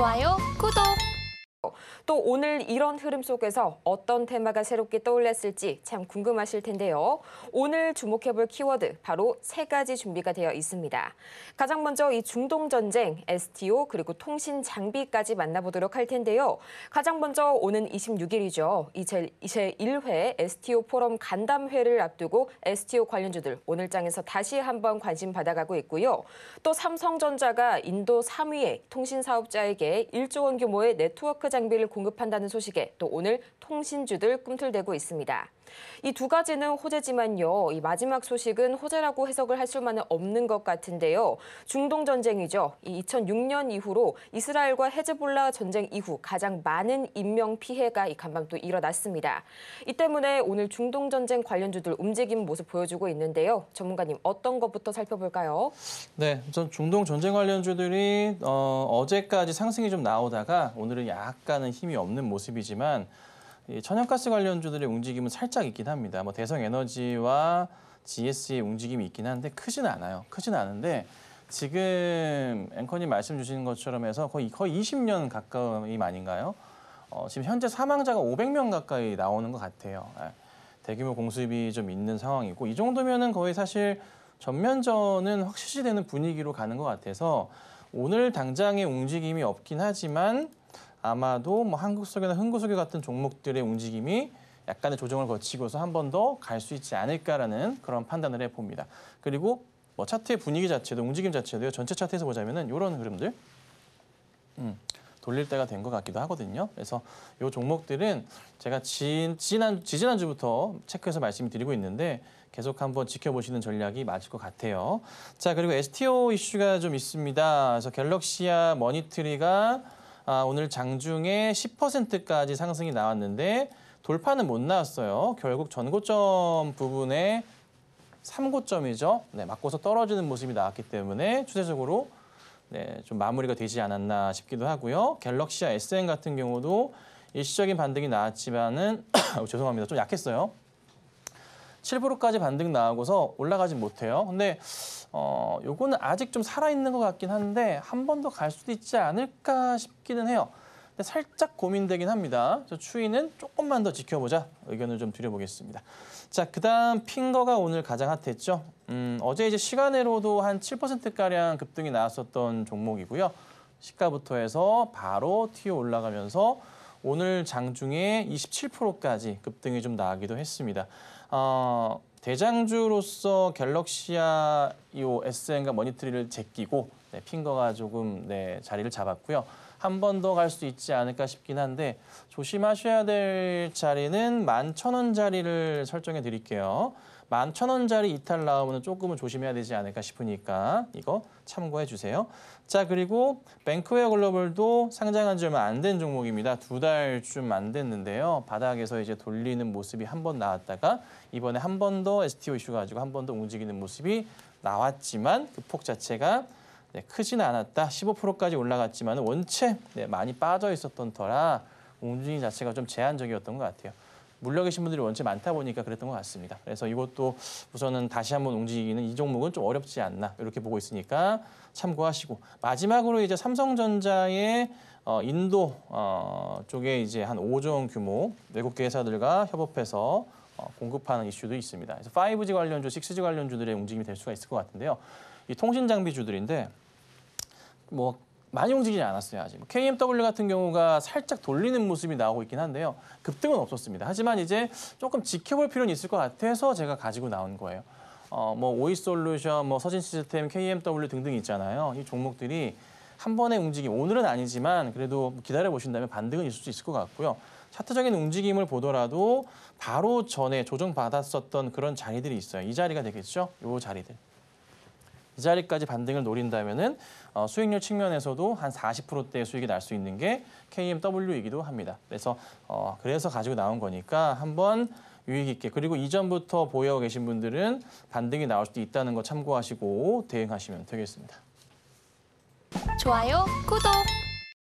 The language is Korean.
좋아요, 구독! 또 오늘 이런 흐름 속에서 어떤 테마가 새롭게 떠올랐을지 참 궁금하실 텐데요. 오늘 주목해볼 키워드 바로 세 가지 준비가 되어 있습니다. 가장 먼저 이 중동 전쟁, STO 그리고 통신 장비까지 만나보도록 할 텐데요. 가장 먼저 오는 26일이죠. 이제 제 1회 STO 포럼 간담회를 앞두고 STO 관련주들 오늘장에서 다시 한번 관심 받아가고 있고요. 또 삼성전자가 인도 3위의 통신 사업자에게 1조 원 규모의 네트워크 장비를 공급한다는 소식에 또 오늘 통신주들 꿈틀대고 있습니다. 이 두 가지는 호재지만요. 이 마지막 소식은 호재라고 해석을 할 수만은 없는 것 같은데요. 중동 전쟁이죠. 이 2006년 이후로 이스라엘과 헤즈볼라 전쟁 이후 가장 많은 인명 피해가 이 간밤도 일어났습니다. 이 때문에 오늘 중동 전쟁 관련주들 움직임 모습 보여주고 있는데요. 전문가님 어떤 것부터 살펴볼까요? 네, 전 중동 전쟁 관련주들이 어, 어제까지 상승이 좀 나오다가 오늘은 약 약간은 힘이 없는 모습이지만 이 천연가스 관련주들의 움직임은 살짝 있긴 합니다. 뭐 대성에너지와 GS의 움직임이 있긴 한데 크진 않아요. 크진 않은데 지금 앵커님 말씀 주신 것처럼 해서 거의 거의 20년 가까이 아닌가요? 어, 지금 현재 사망자가 500명 가까이 나오는 것 같아요. 네. 대규모 공습이 좀 있는 상황이고 이 정도면은 거의 사실 전면전은 확실시되는 분위기로 가는 것 같아서 오늘 당장의 움직임이 없긴 하지만 아마도 뭐 한국 석유나 흥구 석유 같은 종목들의 움직임이 약간의 조정을 거치고서 한 번 더 갈 수 있지 않을까라는 그런 판단을 해봅니다. 그리고 뭐 차트의 분위기 자체도 움직임 자체도요. 전체 차트에서 보자면은 이런 흐름들. 음. 돌릴 때가 된 것 같기도 하거든요. 그래서 이 종목들은 제가 진, 지난, 지난 주부터 체크해서 말씀드리고 있는데 계속 한번 지켜보시는 전략이 맞을 것 같아요. 자, 그리고 STO 이슈가 좀 있습니다. 그래서 갤럭시아 머니트리가 아, 오늘 장중에 10%까지 상승이 나왔는데 돌파는 못 나왔어요. 결국 전고점 부분에 3고점이죠. 네, 맞고서 떨어지는 모습이 나왔기 때문에 추세적으로 네, 좀 마무리가 되지 않았나 싶기도 하고요. 갤럭시와 SN 같은 경우도 일시적인 반등이 나왔지만은 어, 죄송합니다. 좀 약했어요. 7%까지 반등 나오고서 올라가진 못해요. 근데 어, 요거는 아직 좀 살아있는 것 같긴 한데 한 번 더 갈 수도 있지 않을까 싶기는 해요. 근데 살짝 고민되긴 합니다. 저추위는 조금만 더 지켜보자 의견을 좀 드려보겠습니다. 자, 그 다음 핑거가 오늘 가장 핫했죠. 음, 어제 이제 시간으로도 한 7%가량 급등이 나왔었던 종목이고요. 시가부터 해서 바로 튀어 올라가면서 오늘 장중에 27%까지 급등이 좀 나기도 했습니다. 어, 대장주로서 갤럭시아 이 SN과 머니트리를 제끼고 네, 핑거가 조금 네, 자리를 잡았고요. 한 번 더 갈 수 있지 않을까 싶긴 한데 조심하셔야 될 자리는 1 1 0 0 0원자리를 설정해 드릴게요. 1 1 0 0 0원자리 이탈 나오면 조금은 조심해야 되지 않을까 싶으니까 이거 참고해 주세요. 자, 그리고 뱅크웨어 글로벌도 상장한 지 얼마 안 된 종목입니다. 두 달쯤 안 됐는데요. 바닥에서 이제 돌리는 모습이 한 번 나왔다가 이번에 한번더 더 STO 이슈 가지고 한 번 더 움직이는 모습이 나왔지만 그 폭 자체가 네, 크진 않았다. 15%까지 올라갔지만 원체 네, 많이 빠져 있었던 터라 움직임 자체가 좀 제한적이었던 것 같아요. 물려 계신 분들이 원체 많다 보니까 그랬던 것 같습니다. 그래서 이것도 우선은 다시 한번 움직이는 이 종목은 좀 어렵지 않나 이렇게 보고 있으니까 참고하시고 마지막으로 이제 삼성전자의 어, 인도 어, 쪽에 이제 한 5조 원 규모 외국계 회사들과 협업해서 어, 공급하는 이슈도 있습니다. 그래서 5G 관련주, 6G 관련주들의 움직임이 될 수가 있을 것 같은데요. 이 통신 장비주들인데 뭐 많이 움직이지 않았어요 아직. KMW 뭐 같은 경우가 살짝 돌리는 모습이 나오고 있긴 한데요. 급등은 없었습니다. 하지만 이제 조금 지켜볼 필요는 있을 것 같아서 제가 가지고 나온 거예요. 어, 뭐 오이솔루션, 뭐 서진 시스템, KMW 등등 있잖아요. 이 종목들이 한 번의 움직임, 오늘은 아니지만 그래도 기다려 보신다면 반등은 있을 수 있을 것 같고요. 차트적인 움직임을 보더라도 바로 전에 조정받았었던 그런 자리들이 있어요. 이 자리가 되겠죠? 이 자리들. 이 자리까지 반등을 노린다면은 어, 수익률 측면에서도 한 40%대의 수익이 날 수 있는 게 KMW이기도 합니다. 그래서 어, 그래서 가지고 나온 거니까 한번 유익 있게 그리고 이전부터 보유하고 계신 분들은 반등이 나올 수도 있다는 거 참고하시고 대응하시면 되겠습니다. 좋아요, 구독.